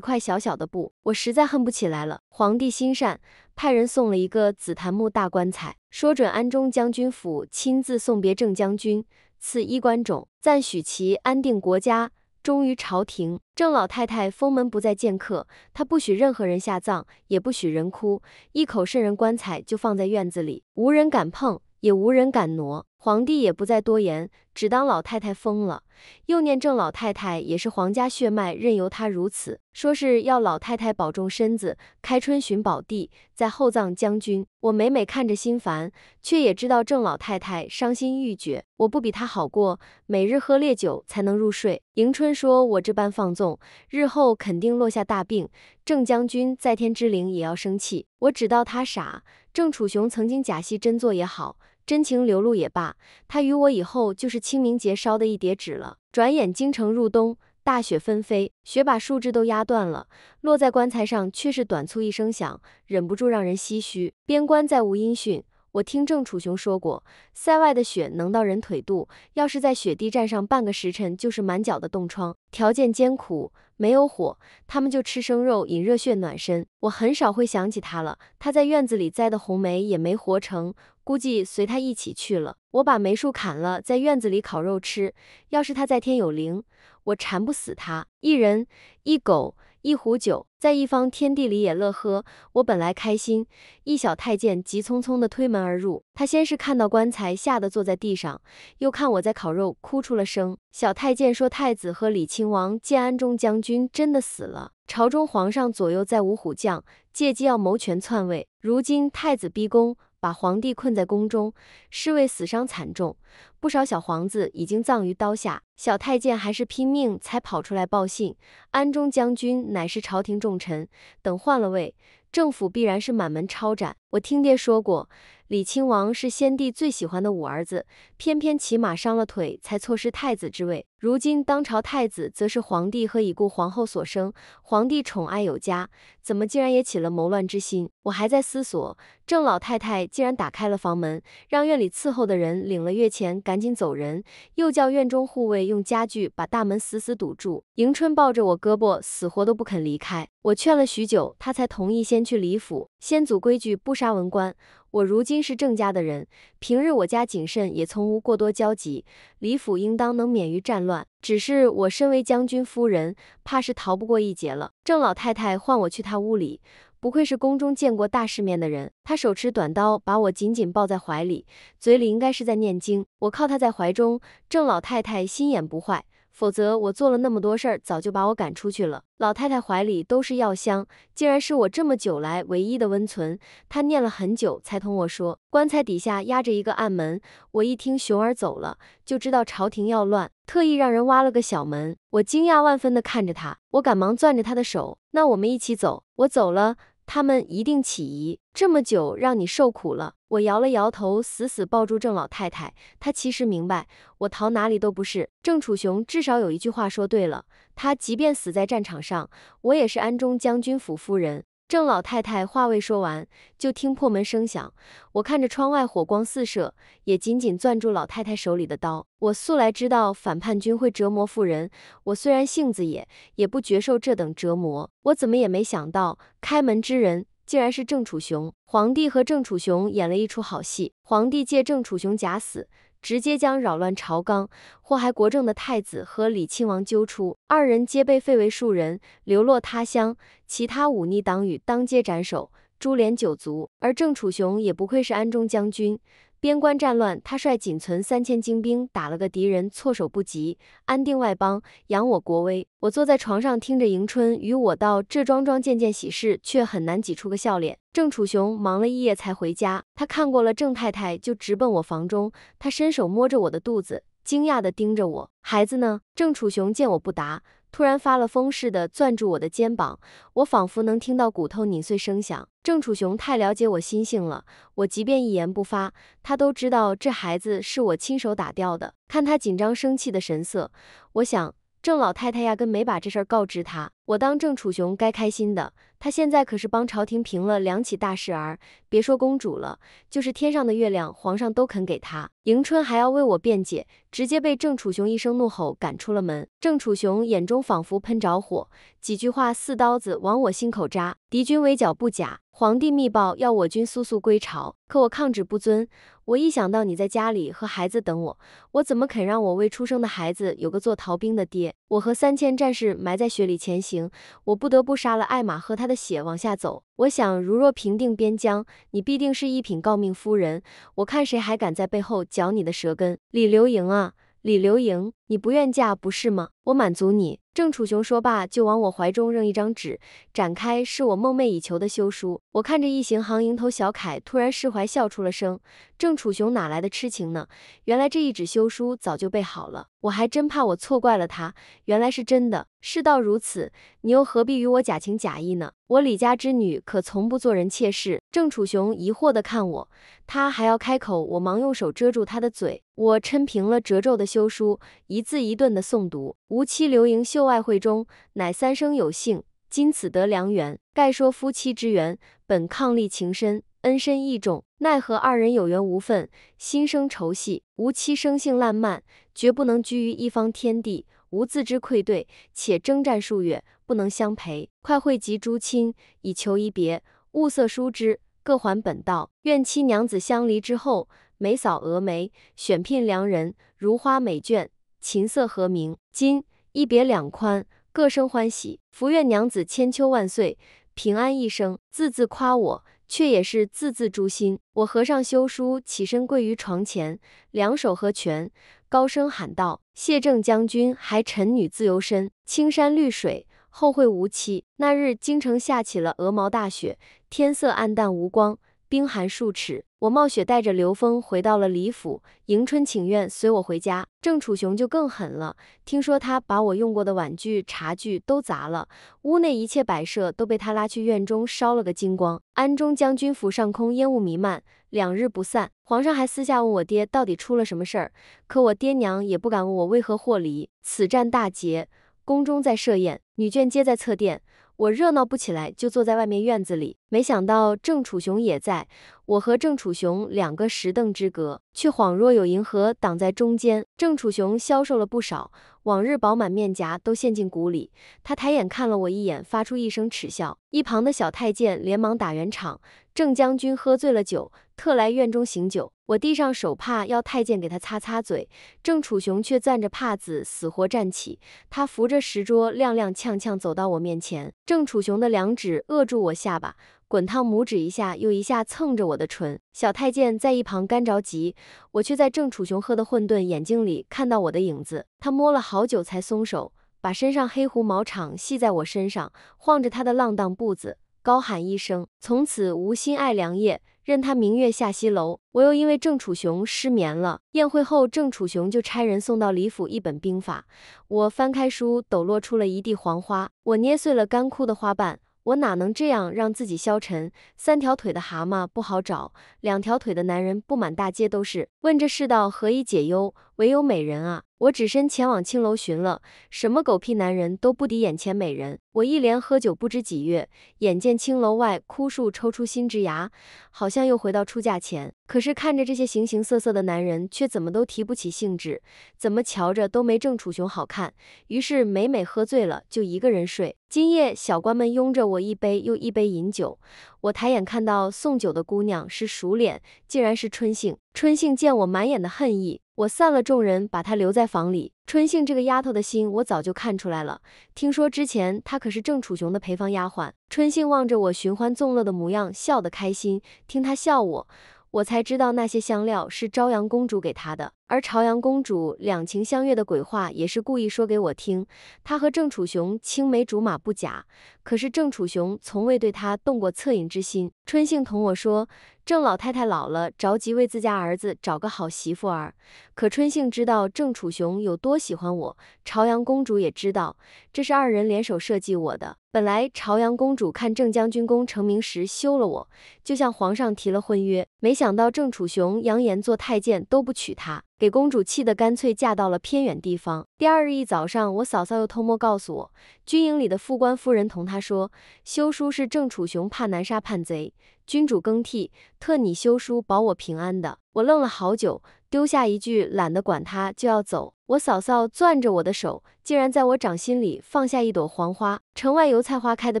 A: 块小小的布，我实在恨不起来了。皇帝心善，派人送了一个紫檀木大棺材，说准安中将军府亲自送别郑将军，赐衣冠冢，赞许其安定国家。忠于朝廷。郑老太太封门不再见客，她不许任何人下葬，也不许人哭。一口渗人棺材就放在院子里，无人敢碰，也无人敢挪。皇帝也不再多言，只当老太太疯了。又念郑老太太也是皇家血脉，任由她如此，说是要老太太保重身子，开春寻宝地再厚葬将军。我每每看着心烦，却也知道郑老太太伤心欲绝。我不比她好过，每日喝烈酒才能入睡。迎春说我这般放纵，日后肯定落下大病。郑将军在天之灵也要生气。我只道他傻，郑楚雄曾经假戏真做也好。真情流露也罢，他与我以后就是清明节烧的一叠纸了。转眼京城入冬，大雪纷飞，雪把树枝都压断了，落在棺材上却是短促一声响，忍不住让人唏嘘。边关再无音讯，我听郑楚雄说过，塞外的雪能到人腿肚，要是在雪地站上半个时辰，就是满脚的冻疮，条件艰苦。没有火，他们就吃生肉，饮热血暖身。我很少会想起他了。他在院子里栽的红梅也没活成，估计随他一起去了。我把梅树砍了，在院子里烤肉吃。要是他在天有灵，我馋不死他。一人一狗。一壶酒，在一方天地里也乐呵。我本来开心，一小太监急匆匆地推门而入。他先是看到棺材，吓得坐在地上，又看我在烤肉，哭出了声。小太监说：“太子和李亲王、建安中将军真的死了。朝中皇上左右再无虎将，借机要谋权篡位。如今太子逼宫。”把皇帝困在宫中，侍卫死伤惨重，不少小皇子已经葬于刀下，小太监还是拼命才跑出来报信。安中将军乃是朝廷重臣，等换了位。政府必然是满门抄斩。我听爹说过，李亲王是先帝最喜欢的五儿子，偏偏骑马伤了腿，才错失太子之位。如今当朝太子则是皇帝和已故皇后所生，皇帝宠爱有加，怎么竟然也起了谋乱之心？我还在思索，郑老太太竟然打开了房门，让院里伺候的人领了月钱赶紧走人，又叫院中护卫用家具把大门死死堵住。迎春抱着我胳膊，死活都不肯离开。我劝了许久，他才同意先去李府。先祖规矩不杀文官，我如今是郑家的人，平日我家谨慎，也从无过多交集。李府应当能免于战乱，只是我身为将军夫人，怕是逃不过一劫了。郑老太太唤我去她屋里，不愧是宫中见过大世面的人，她手持短刀把我紧紧抱在怀里，嘴里应该是在念经。我靠她在怀中，郑老太太心眼不坏。否则我做了那么多事儿，早就把我赶出去了。老太太怀里都是药箱，竟然是我这么久来唯一的温存。她念了很久，才同我说，棺材底下压着一个暗门。我一听熊儿走了，就知道朝廷要乱，特意让人挖了个小门。我惊讶万分的看着他，我赶忙攥着他的手，那我们一起走。我走了。他们一定起疑，这么久让你受苦了。我摇了摇头，死死抱住郑老太太。她其实明白，我逃哪里都不是。郑楚雄至少有一句话说对了，他即便死在战场上，我也是安中将军府夫人。郑老太太话未说完，就听破门声响。我看着窗外火光四射，也紧紧攥住老太太手里的刀。我素来知道反叛军会折磨妇人，我虽然性子野，也不觉受这等折磨。我怎么也没想到，开门之人竟然是郑楚雄。皇帝和郑楚雄演了一出好戏，皇帝借郑楚雄假死。直接将扰乱朝纲、祸害国政的太子和李亲王揪出，二人皆被废为庶人，流落他乡；其他忤逆党羽当街斩首，株连九族。而郑楚雄也不愧是安中将军。边关战乱，他率仅存三千精兵，打了个敌人措手不及，安定外邦，扬我国威。我坐在床上，听着迎春与我道这桩桩件件喜事，却很难挤出个笑脸。郑楚雄忙了一夜才回家，他看过了郑太太，就直奔我房中。他伸手摸着我的肚子，惊讶地盯着我：“孩子呢？”郑楚雄见我不答。突然发了疯似的攥住我的肩膀，我仿佛能听到骨头拧碎声响。郑楚雄太了解我心性了，我即便一言不发，他都知道这孩子是我亲手打掉的。看他紧张生气的神色，我想。郑老太太压根没把这事儿告知他，我当郑楚雄该开心的，他现在可是帮朝廷平了两起大事儿，别说公主了，就是天上的月亮，皇上都肯给他。迎春还要为我辩解，直接被郑楚雄一声怒吼赶出了门。郑楚雄眼中仿佛喷着火，几句话似刀子往我心口扎。敌军围剿不假，皇帝密报要我军速速归朝，可我抗旨不遵。我一想到你在家里和孩子等我，我怎么肯让我未出生的孩子有个做逃兵的爹？我和三千战士埋在雪里前行，我不得不杀了艾玛和他的血往下走。我想，如若平定边疆，你必定是一品诰命夫人。我看谁还敢在背后嚼你的舌根？李流莹啊，李流莹，你不愿嫁不是吗？我满足你。郑楚雄说罢，就往我怀中扔一张纸，展开，是我梦寐以求的休书。我看着一行行蝇头小楷，突然释怀，笑出了声。郑楚雄哪来的痴情呢？原来这一纸休书早就备好了。我还真怕我错怪了他，原来是真的。事到如此，你又何必与我假情假意呢？我李家之女可从不做人妾侍。郑楚雄疑惑的看我，他还要开口，我忙用手遮住他的嘴。我抻平了褶皱的休书，一字一顿的诵读：无妻刘盈秀外慧中，乃三生有幸，今此得良缘。盖说夫妻之缘，本伉俪情深，恩深义重。奈何二人有缘无分，心生愁系，无妻生性烂漫，绝不能居于一方天地。无自知愧对，且征战数月，不能相陪。快汇集诸亲，以求一别。物色书之，各还本道。愿妻娘子相离之后，眉扫蛾眉，选聘良人，如花美眷，琴瑟和鸣。今一别两宽，各生欢喜。福愿娘子千秋万岁，平安一生。字字夸我，却也是字字诛心。我合上休书，起身跪于床前，两手合拳。高声喊道：“谢正将军，还臣女自由身，青山绿水，后会无期。”那日京城下起了鹅毛大雪，天色暗淡无光。冰寒数尺，我冒雪带着刘峰回到了李府，迎春请愿随我回家。郑楚雄就更狠了，听说他把我用过的碗具、茶具都砸了，屋内一切摆设都被他拉去院中烧了个精光。安中将军府上空烟雾弥漫，两日不散。皇上还私下问我爹到底出了什么事儿，可我爹娘也不敢问我为何获离。此战大捷，宫中在设宴，女眷皆在侧殿。我热闹不起来，就坐在外面院子里。没想到郑楚雄也在，我和郑楚雄两个石凳之隔，却恍若有银河挡在中间。郑楚雄消瘦了不少，往日饱满面颊都陷进骨里。他抬眼看了我一眼，发出一声耻笑。一旁的小太监连忙打圆场：“郑将军喝醉了酒。”特来院中醒酒，我递上手帕，要太监给他擦擦嘴。郑楚雄却攥着帕子，死活站起。他扶着石桌，踉踉跄跄走到我面前。郑楚雄的两指扼住我下巴，滚烫拇指一下又一下蹭着我的唇。小太监在一旁干着急，我却在郑楚雄喝的混沌眼睛里看到我的影子。他摸了好久才松手，把身上黑狐毛氅系在我身上，晃着他的浪荡步子，高喊一声：“从此无心爱良夜。”任他明月下西楼，我又因为郑楚雄失眠了。宴会后，郑楚雄就差人送到李府一本兵法。我翻开书，抖落出了一地黄花。我捏碎了干枯的花瓣。我哪能这样让自己消沉？三条腿的蛤蟆不好找，两条腿的男人不满大街都是。问这世道何以解忧？唯有美人啊！我只身前往青楼寻了，什么狗屁男人都不敌眼前美人。我一连喝酒不知几月，眼见青楼外枯树抽出新枝芽，好像又回到出嫁前。可是看着这些形形色色的男人，却怎么都提不起兴致，怎么瞧着都没郑楚雄好看。于是每每喝醉了，就一个人睡。今夜小官们拥着我，一杯又一杯饮酒。我抬眼看到送酒的姑娘是熟脸，竟然是春杏。春杏见我满眼的恨意，我散了众人，把她留在房里。春杏这个丫头的心，我早就看出来了。听说之前她可是郑楚雄的陪房丫鬟。春杏望着我寻欢纵乐的模样，笑得开心。听她笑我。我才知道那些香料是朝阳公主给他的，而朝阳公主两情相悦的鬼话也是故意说给我听。她和郑楚雄青梅竹马不假，可是郑楚雄从未对她动过恻隐之心。春杏同我说。郑老太太老了，着急为自家儿子找个好媳妇儿。可春杏知道郑楚雄有多喜欢我，朝阳公主也知道，这是二人联手设计我的。本来朝阳公主看郑将军功成名时休了我，就向皇上提了婚约。没想到郑楚雄扬言做太监都不娶她。给公主气得干脆嫁到了偏远地方。第二日一早上，我嫂嫂又偷摸告诉我，军营里的副官夫人同她说，休书是郑楚雄怕南杀叛贼，君主更替，特你休书保我平安的。我愣了好久，丢下一句懒得管他就要走。我嫂嫂攥着我的手，竟然在我掌心里放下一朵黄花。城外油菜花开得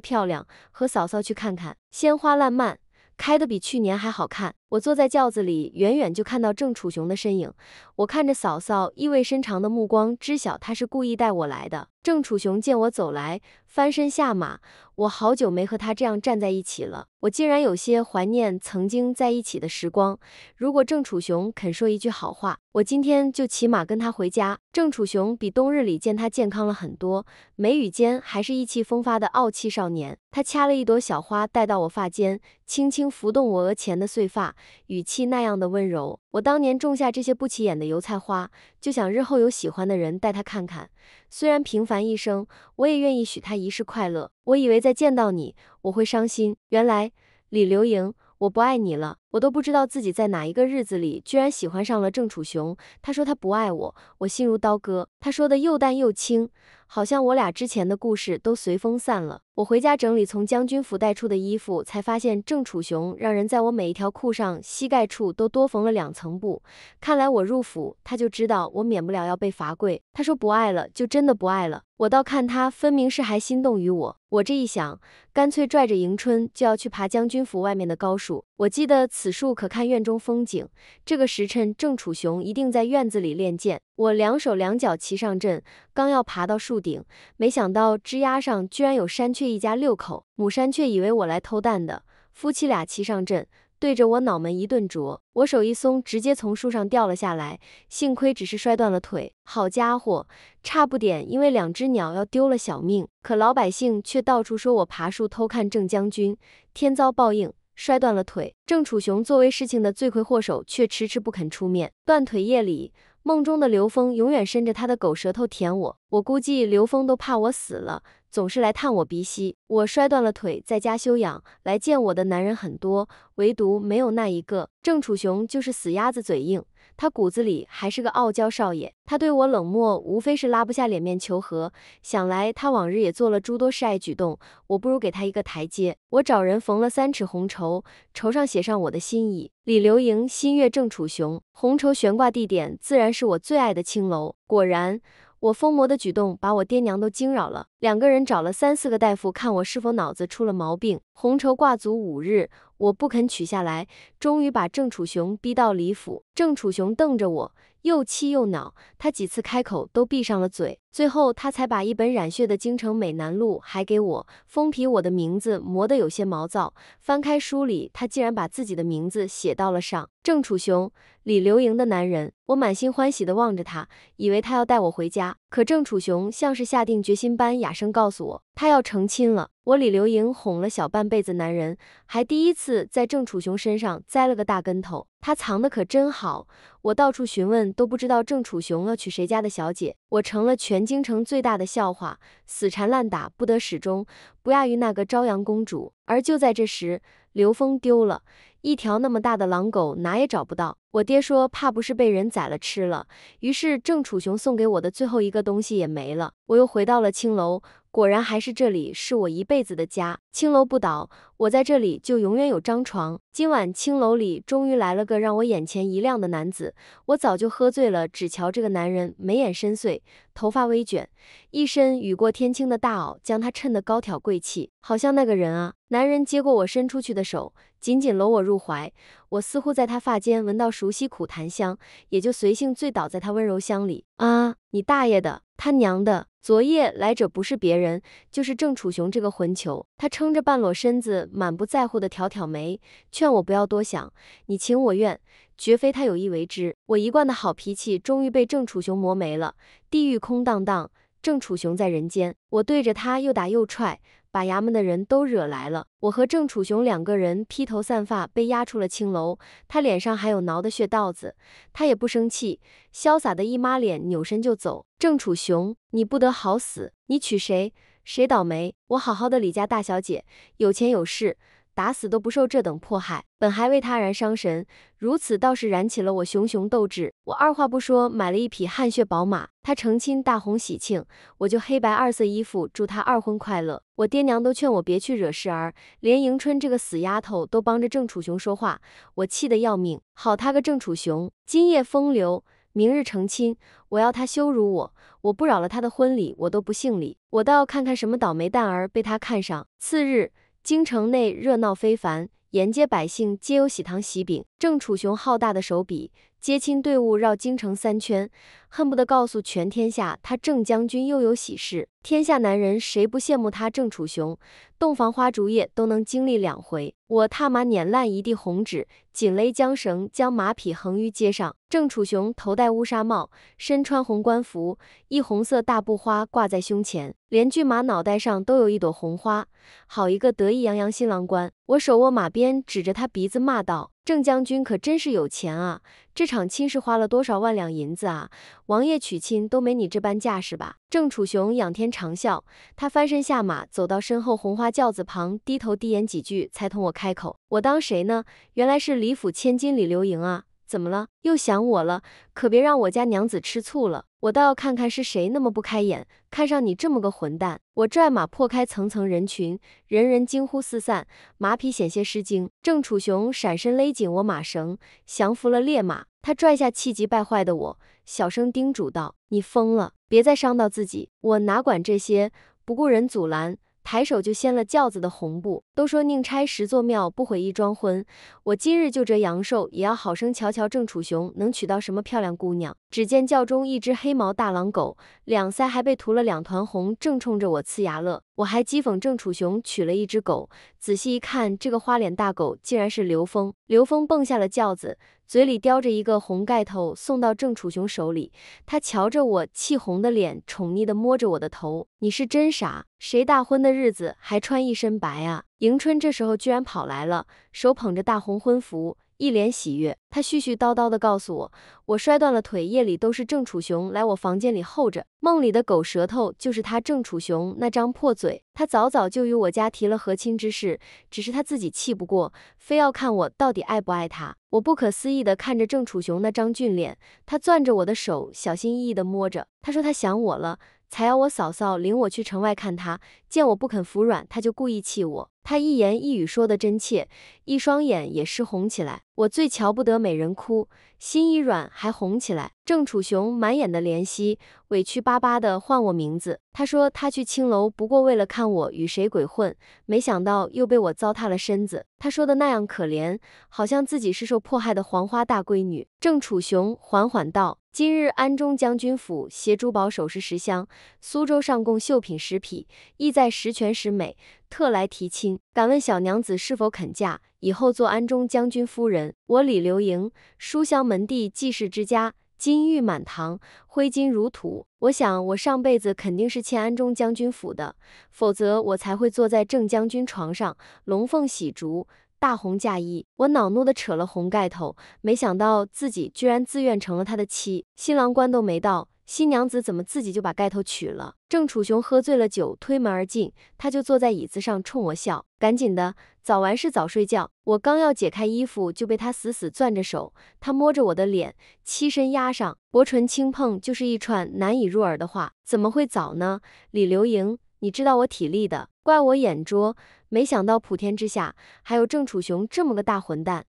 A: 漂亮，和嫂嫂去看看，鲜花烂漫，开得比去年还好看。我坐在轿子里，远远就看到郑楚雄的身影。我看着嫂嫂意味深长的目光，知晓他是故意带我来的。郑楚雄见我走来，翻身下马。我好久没和他这样站在一起了，我竟然有些怀念曾经在一起的时光。如果郑楚雄肯说一句好话，我今天就骑马跟他回家。郑楚雄比冬日里见他健康了很多，眉宇间还是意气风发的傲气少年。他掐了一朵小花戴到我发间，轻轻拂动我额前的碎发。语气那样的温柔，我当年种下这些不起眼的油菜花，就想日后有喜欢的人带他看看。虽然平凡一生，我也愿意许他一世快乐。我以为再见到你，我会伤心。原来李流莹，我不爱你了。我都不知道自己在哪一个日子里，居然喜欢上了郑楚雄。他说他不爱我，我心如刀割。他说的又淡又轻，好像我俩之前的故事都随风散了。我回家整理从将军府带出的衣服，才发现郑楚雄让人在我每一条裤上膝盖处都多缝了两层布。看来我入府，他就知道我免不了要被罚跪。他说不爱了，就真的不爱了。我倒看他分明是还心动于我。我这一想，干脆拽着迎春就要去爬将军府外面的高树。我记得此树可看院中风景。这个时辰，郑楚雄一定在院子里练剑。我两手两脚齐上阵，刚要爬到树顶，没想到枝丫上居然有山雀。却一家六口，母山却以为我来偷蛋的，夫妻俩齐上阵，对着我脑门一顿啄，我手一松，直接从树上掉了下来，幸亏只是摔断了腿。好家伙，差不点因为两只鸟要丢了小命。可老百姓却到处说我爬树偷看郑将军，天遭报应，摔断了腿。郑楚雄作为事情的罪魁祸首，却迟迟不肯出面。断腿夜里，梦中的刘峰永远伸着他的狗舌头舔我，我估计刘峰都怕我死了。总是来探我鼻息，我摔断了腿，在家休养。来见我的男人很多，唯独没有那一个。郑楚雄就是死鸭子嘴硬，他骨子里还是个傲娇少爷。他对我冷漠，无非是拉不下脸面求和。想来他往日也做了诸多示爱举动，我不如给他一个台阶。我找人缝了三尺红绸，绸上写上我的心意：李流莹心悦郑楚雄。红绸悬挂地点自然是我最爱的青楼。果然。我疯魔的举动把我爹娘都惊扰了，两个人找了三四个大夫看我是否脑子出了毛病。红绸挂足五日，我不肯取下来，终于把郑楚雄逼到李府。郑楚雄瞪着我，又气又恼，他几次开口都闭上了嘴。最后，他才把一本染血的《京城美男录》还给我，封皮我的名字磨得有些毛躁。翻开书里，他竟然把自己的名字写到了上。郑楚雄，李流莹的男人。我满心欢喜地望着他，以为他要带我回家。可郑楚雄像是下定决心般，哑声告诉我，他要成亲了。我李流莹哄了小半辈子男人，还第一次在郑楚雄身上栽了个大跟头。他藏得可真好，我到处询问，都不知道郑楚雄要娶谁家的小姐。我成了全。京城最大的笑话，死缠烂打不得始终，不亚于那个朝阳公主。而就在这时，刘峰丢了一条那么大的狼狗，哪也找不到。我爹说，怕不是被人宰了吃了。于是，郑楚雄送给我的最后一个东西也没了。我又回到了青楼。果然还是这里，是我一辈子的家。青楼不倒，我在这里就永远有张床。今晚青楼里终于来了个让我眼前一亮的男子，我早就喝醉了，只瞧这个男人眉眼深邃，头发微卷，一身雨过天青的大袄将他衬得高挑贵气，好像那个人啊。男人接过我伸出去的手，紧紧搂我入怀，我似乎在他发间闻到熟悉苦檀香，也就随性醉倒在他温柔乡里。啊，你大爷的！他娘的！昨夜来者不是别人，就是郑楚雄这个混球。他撑着半裸身子，满不在乎地挑挑眉，劝我不要多想，你情我愿，绝非他有意为之。我一贯的好脾气终于被郑楚雄磨没了。地狱空荡荡，郑楚雄在人间。我对着他又打又踹。把衙门的人都惹来了，我和郑楚雄两个人披头散发被押出了青楼，他脸上还有挠的血道子，他也不生气，潇洒的一抹脸，扭身就走。郑楚雄，你不得好死！你娶谁，谁倒霉！我好好的李家大小姐，有钱有势。打死都不受这等迫害，本还为他然伤神，如此倒是燃起了我熊熊斗志。我二话不说，买了一匹汗血宝马。他成亲大红喜庆，我就黑白二色衣服，祝他二婚快乐。我爹娘都劝我别去惹事儿，连迎春这个死丫头都帮着郑楚雄说话，我气得要命。好他个郑楚雄，今夜风流，明日成亲，我要他羞辱我，我不饶了他的婚礼，我都不姓李，我倒要看看什么倒霉蛋儿被他看上。次日。京城内热闹非凡，沿街百姓皆有喜糖喜饼。郑楚雄浩大的手笔，接亲队伍绕京城三圈。恨不得告诉全天下，他郑将军又有喜事！天下男人谁不羡慕他郑楚雄？洞房花烛夜都能经历两回。我踏马碾烂一地红纸，紧勒缰绳，将马匹横于街上。郑楚雄头戴乌纱帽，身穿红官服，一红色大布花挂在胸前，连骏马脑袋上都有一朵红花。好一个得意洋洋新郎官！我手握马鞭，指着他鼻子骂道：“郑将军可真是有钱啊！这场亲事花了多少万两银子啊！”王爷娶亲都没你这般架势吧？郑楚雄仰天长笑，他翻身下马，走到身后红花轿子旁，低头低言几句，才同我开口：“我当谁呢？原来是李府千金李流莹啊！怎么了？又想我了？可别让我家娘子吃醋了。我倒要看看是谁那么不开眼，看上你这么个混蛋！”我拽马破开层层人群，人人惊呼四散，马匹险些失惊。郑楚雄闪身勒紧我马绳，降服了烈马。他拽下气急败坏的我。小声叮嘱道：“你疯了，别再伤到自己！我哪管这些，不顾人阻拦，抬手就掀了轿子的红布。都说宁拆十座庙，不毁一桩婚，我今日就折阳寿，也要好生瞧瞧郑楚雄能娶到什么漂亮姑娘。”只见轿中一只黑毛大狼狗，两腮还被涂了两团红，正冲着我呲牙乐。我还讥讽郑楚雄娶了一只狗，仔细一看，这个花脸大狗竟然是刘峰。刘峰蹦下了轿子，嘴里叼着一个红盖头，送到郑楚雄手里。他瞧着我气红的脸，宠溺地摸着我的头：“你是真傻，谁大婚的日子还穿一身白啊？”迎春这时候居然跑来了，手捧着大红婚服。一脸喜悦，他絮絮叨叨地告诉我，我摔断了腿，夜里都是郑楚雄来我房间里候着，梦里的狗舌头就是他郑楚雄那张破嘴，他早早就与我家提了和亲之事，只是他自己气不过，非要看我到底爱不爱他。我不可思议地看着郑楚雄那张俊脸，他攥着我的手，小心翼翼地摸着，他说他想我了。才要我嫂嫂领我去城外看他，见我不肯服软，他就故意气我。他一言一语说的真切，一双眼也是红起来。我最瞧不得美人哭，心一软还红起来。郑楚雄满眼的怜惜，委屈巴巴的唤我名字。他说他去青楼不过为了看我与谁鬼混，没想到又被我糟蹋了身子。他说的那样可怜，好像自己是受迫害的黄花大闺女。郑楚雄缓缓道。今日安中将军府携珠宝首饰十箱，苏州上贡绣品十匹，意在十全十美，特来提亲。敢问小娘子是否肯嫁，以后做安中将军夫人？我李流莹，书香门第，济世之家，金玉满堂，挥金如土。我想我上辈子肯定是欠安中将军府的，否则我才会坐在郑将军床上，龙凤喜烛。大红嫁衣，我恼怒地扯了红盖头，没想到自己居然自愿成了他的妻。新郎官都没到，新娘子怎么自己就把盖头取了？郑楚雄喝醉了酒，推门而进，他就坐在椅子上冲我笑，赶紧的，早完事早睡觉。我刚要解开衣服，就被他死死攥着手，他摸着我的脸，欺身压上，薄唇轻碰，就是一串难以入耳的话。怎么会早呢？李流盈。你知道我体力的，怪我眼拙，没想到普天之下还有郑楚雄这么个大混蛋。